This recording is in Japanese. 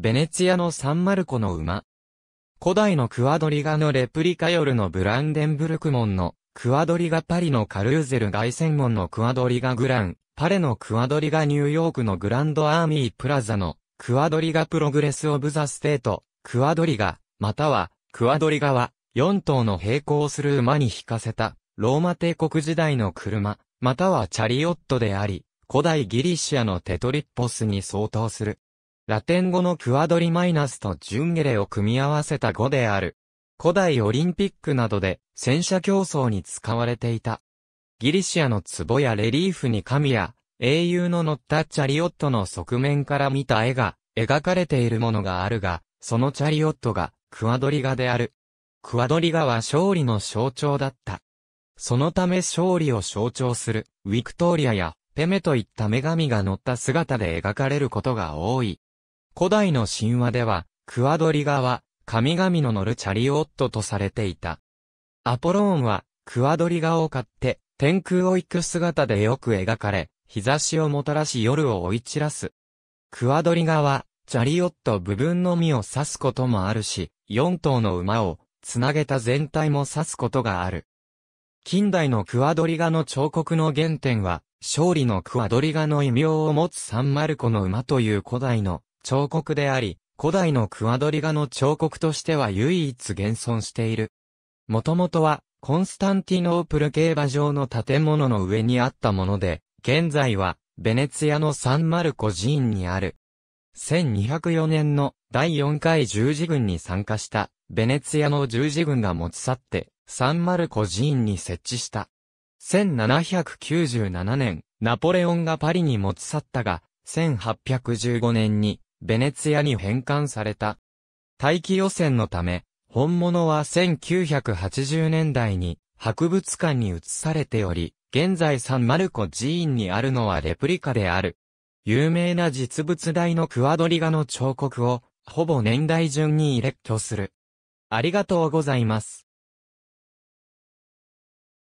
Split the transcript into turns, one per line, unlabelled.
ベネツィアのサンマルコの馬。古代のクワドリガのレプリカ夜のブランデンブルク門のクワドリガパリのカルーゼル凱旋門のクワドリガグラン、パレのクワドリガニューヨークのグランドアーミープラザのクワドリガプログレスオブザステート、クワドリガ、またはクワドリガは4頭の並行する馬に引かせたローマ帝国時代の車、またはチャリオットであり、古代ギリシアのテトリッポスに相当する。ラテン語のクアドリマイナスとジュンゲレを組み合わせた語である。古代オリンピックなどで戦車競争に使われていた。ギリシアの壺やレリーフに神や英雄の乗ったチャリオットの側面から見た絵が描かれているものがあるが、そのチャリオットがクアドリガである。クアドリガは勝利の象徴だった。そのため勝利を象徴するウィクトーリアやペメといった女神が乗った姿で描かれることが多い。古代の神話では、クアドリガは、神々の乗るチャリオットとされていた。アポローンは、クアドリガを買って、天空を行く姿でよく描かれ、日差しをもたらし夜を追い散らす。クアドリガは、チャリオット部分のみを指すこともあるし、4頭の馬を、つなげた全体も指すことがある。近代のクアドリガの彫刻の原点は、勝利のクアドリガの異名を持つサンマルコの馬という古代の彫刻であり、古代のクワドリガの彫刻としては唯一現存している。もともとは、コンスタンティノープル競馬場の建物の上にあったもので、現在は、ベネツィアのサンマルコ寺院にある。1204年の第4回十字軍に参加した、ベネツィアの十字軍が持ち去って、サンマルコ寺院に設置した。1797年、ナポレオンがパリに持ち去ったが、1815年にベネツィアに返還された。大気汚染のため、本物は1980年代に博物館に移されており、現在サンマルコ寺院にあるのはレプリカである。有名な実物大のクワドリガの彫刻を、ほぼ年代順に列挙する。ありがとうございます。